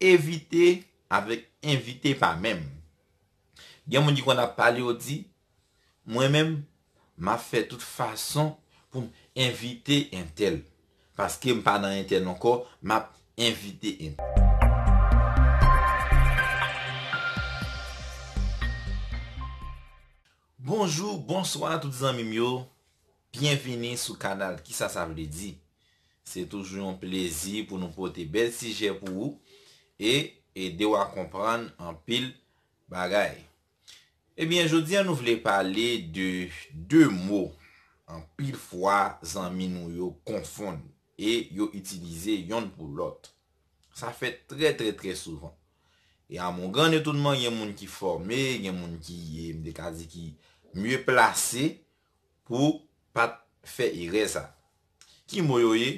Evite avèk invite pa mèm Gen moun di kon ap pale ou di Mwen mèm ma fè tout fason pou m'invite entel Paske m'padan entel anko, ma invite entel Bonjour, bonsoir tout zanmim yo Bienveni sou kanal Kisa Sabredi Se toujou yon plezi pou nou pote bel sije pou ou E, e dewa kompran an pil bagay. Ebyen, jodi an nou vle pale de deux mou. An pil fwa zanmin ou yo konfon. E yo itilize yon pou lot. Sa fe tre tre tre souvan. E a moun gane toutman yon moun ki forme, yon moun ki mwen dekazi ki mwen plase pou pat fe ireza. Ki moun yo ye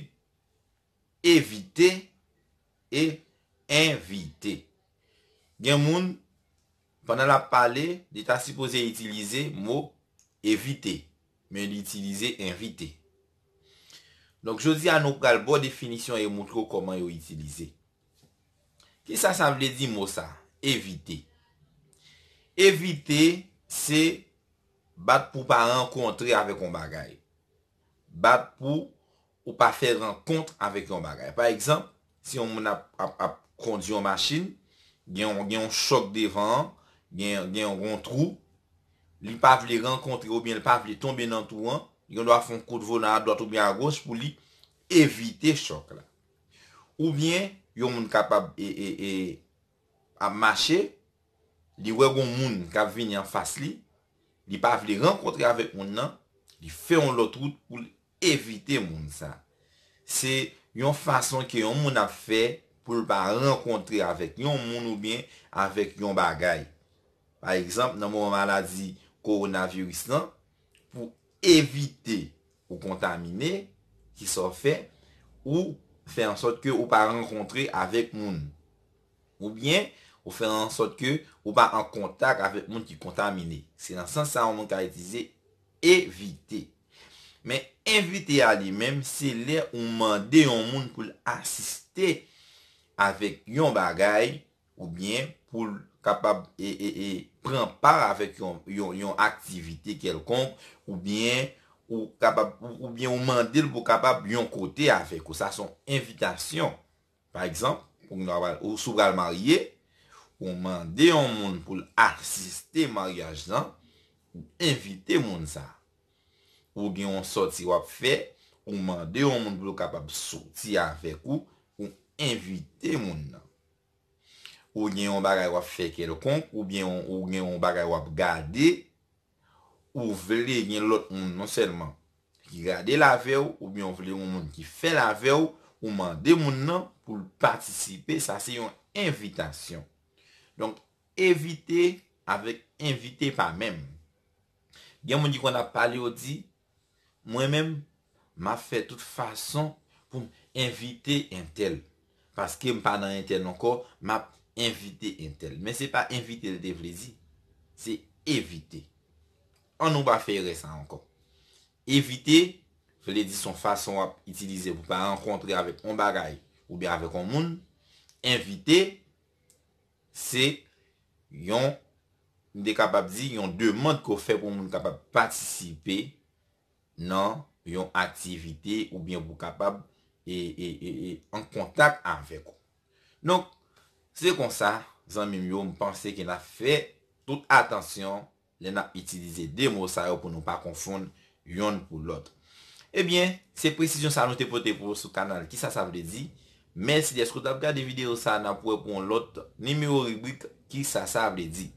evite e konfon. Envite. Gen moun, pwana la pale, di ta sipoze itilize mou, evite. Men l'utilize, invite. Donk, jo di an nou kalbo definisyon, e moutro koman yo itilize. Ki sa sa vle di mou sa? Evite. Evite, se, bat pou pa renkontre avèk yon bagay. Bat pou, ou pa fè renkontre avèk yon bagay. Par exemple, si yon moun ap ap ap, kondyon machin, gen yon chok devan, gen yon rontrou, li pa vile renkontre ou bien li pa vile tombe nan touan, yon do a foun kout vona a doa toube a goch pou li evite chok la. Ou bien, yon moun kapab e a mache, li wegon moun kap vini an fas li, li pa vile renkontre avek moun nan, li fe yon lotrout pou evite moun sa. Se yon fason ki yon moun ap fe yon, pou l pa renkontre avèk yon moun ou bien avèk yon bagay. Par exemple, nan mou an maladi koronaviris nan, pou evite ou kontamine ki so fè, ou fè an sot ke ou pa renkontre avèk moun. Ou bien, ou fè an sot ke ou pa an kontak avèk moun ki kontamine. Se nan sensan an moun ka etize, evite. Men evite a li menm se le ou mande yon moun pou l asiste avèk yon bagay ou bien pou l kapab e, e, e pren par avèk yon aktivite kelkon ou bien ou mandel pou kapab yon kote avèk ou. Sa son invitasyon. Par exemple, ou sou gal mariye, ou mandel yon moun pou l asiste mariage zan, ou invite moun sa. Ou gen yon soti wap fe, ou mandel yon moun pou l kapab soti avèk ou, Invite moun nan. Ou gen yon bagay wap fè kèlokon. Ou gen yon bagay wap gade. Ou vle gen lot moun nan selman. Ki gade la vew. Ou gen yon vle moun ki fè la vew. Ou mande moun nan pou l'partisipe. Sa se yon invitasyon. Donk evite avèk invite pa menm. Gen moun di kon ap pale ou di. Mwen menm ma fè tout fason pou m'invite entel. Paske m pa nan entel anko, non m ap invite entel. Men se pa invite de devlezi, se evite. An ou pa fey resan anko. Evite, vle di son fason ap itilize pou pa ankontre avèk an bagay ou bi avèk an moun. Evite, se yon de kapab di, yon demante ko fey pou moun kapab patisipe nan yon aktivite ou bi an pou kapab. E, e, e, e, en kontak anvek ou. Nonk, se kon sa, zan mèm yo mpansè ki la fè tout atansyon le na itilize de mò sa yo pou nou pa konfon yon pou lot. Ebyen, se presisyon sa nou te pote pou sou kanal ki sa sa vredi, mèm si de skoutab ka de videyo sa nan pou epon lot ni mèm yo ribik ki sa sa vredi.